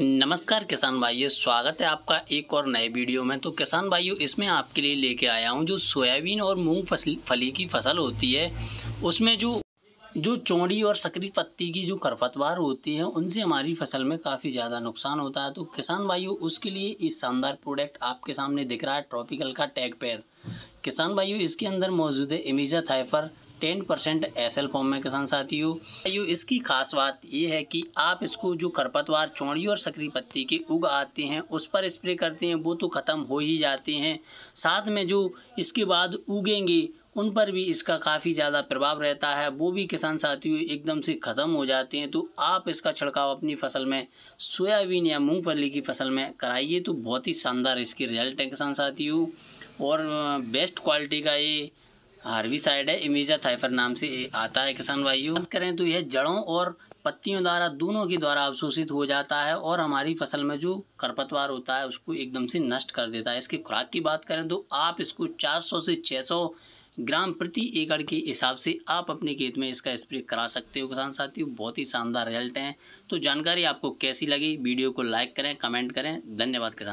नमस्कार किसान भाइयों स्वागत है आपका एक और नए वीडियो में तो किसान भाइयों इसमें आपके लिए लेके आया हूँ जो सोयाबीन और मूंग फसल फली की फसल होती है उसमें जो जो चौड़ी और सकरी पत्ती की जो खरपतवार होती है उनसे हमारी फसल में काफ़ी ज़्यादा नुकसान होता है तो किसान भाइयों उसके लिए इस शानदार प्रोडक्ट आपके सामने दिख रहा है ट्रॉपिकल का टैग पेयर किसान भाइयों इसके अंदर मौजूद है इमीजा थाइफर ten percent S L form में किसान साथी हो इसकी खास बात ये है कि आप इसको जो खरपतवार चौड़ी और सकरी पत्ती के उग आते हैं उस पर स्प्रे करते हैं वो तो ख़त्म हो ही जाते हैं साथ में जो इसके बाद उगेंगे उन पर भी इसका काफ़ी ज़्यादा प्रभाव रहता है वो भी किसान साथियों एकदम से ख़त्म हो जाते हैं तो आप इसका छिड़काव अपनी फसल में सोयाबीन या मूंगफली की फसल में कराइए तो बहुत ही शानदार इसकी रिजल्ट है किसान साथियों और बेस्ट क्वालिटी का ये हार्वी साइड है इमेजा थाइफर नाम से आता है किसान भाई बात करें तो यह जड़ों और पत्तियों द्वारा दोनों के द्वारा अवशोषित हो जाता है और हमारी फसल में जो खरपतवार होता है उसको एकदम से नष्ट कर देता है इसकी खुराक की बात करें तो आप इसको 400 से 600 ग्राम प्रति एकड़ के हिसाब से आप अपने खेत में इसका स्प्रे करा सकते हो किसान साथियों बहुत ही शानदार रिजल्ट हैं तो जानकारी आपको कैसी लगी वीडियो को लाइक करें कमेंट करें धन्यवाद किसान